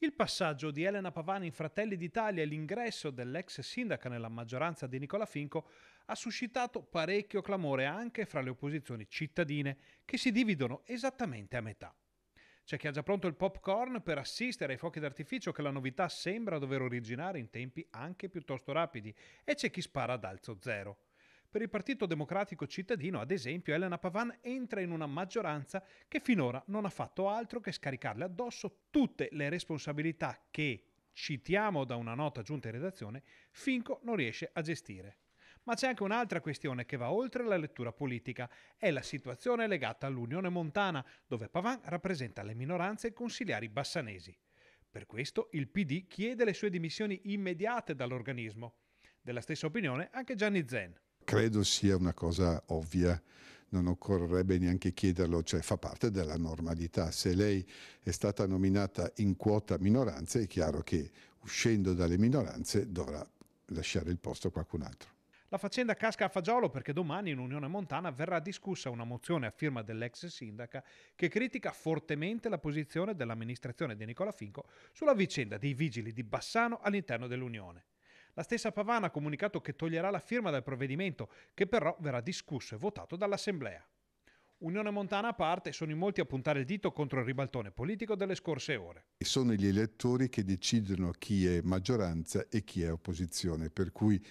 Il passaggio di Elena Pavani in Fratelli d'Italia e l'ingresso dell'ex sindaca nella maggioranza di Nicola Finco ha suscitato parecchio clamore anche fra le opposizioni cittadine che si dividono esattamente a metà. C'è chi ha già pronto il popcorn per assistere ai fuochi d'artificio che la novità sembra dover originare in tempi anche piuttosto rapidi e c'è chi spara ad alzo zero. Per il Partito Democratico Cittadino, ad esempio, Elena Pavan entra in una maggioranza che finora non ha fatto altro che scaricarle addosso tutte le responsabilità che, citiamo da una nota giunta in redazione, Finco non riesce a gestire. Ma c'è anche un'altra questione che va oltre la lettura politica, è la situazione legata all'Unione Montana, dove Pavan rappresenta le minoranze e consigliari bassanesi. Per questo il PD chiede le sue dimissioni immediate dall'organismo. Della stessa opinione anche Gianni Zen credo sia una cosa ovvia non occorrerebbe neanche chiederlo, cioè fa parte della normalità. Se lei è stata nominata in quota minoranza, è chiaro che uscendo dalle minoranze dovrà lasciare il posto a qualcun altro. La faccenda casca a fagiolo perché domani in Unione Montana verrà discussa una mozione a firma dell'ex sindaca che critica fortemente la posizione dell'amministrazione di Nicola Finco sulla vicenda dei vigili di Bassano all'interno dell'Unione. La stessa Pavana ha comunicato che toglierà la firma dal provvedimento, che però verrà discusso e votato dall'Assemblea. Unione Montana a parte, sono in molti a puntare il dito contro il ribaltone politico delle scorse ore. Sono gli elettori che decidono chi è maggioranza e chi è opposizione, per cui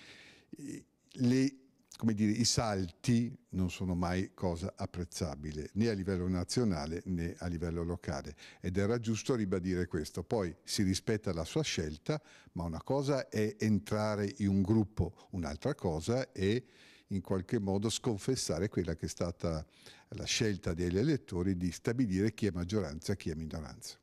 eh, le come dire, i salti non sono mai cosa apprezzabile né a livello nazionale né a livello locale ed era giusto ribadire questo. Poi si rispetta la sua scelta, ma una cosa è entrare in un gruppo, un'altra cosa è in qualche modo sconfessare quella che è stata la scelta degli elettori di stabilire chi è maggioranza e chi è minoranza.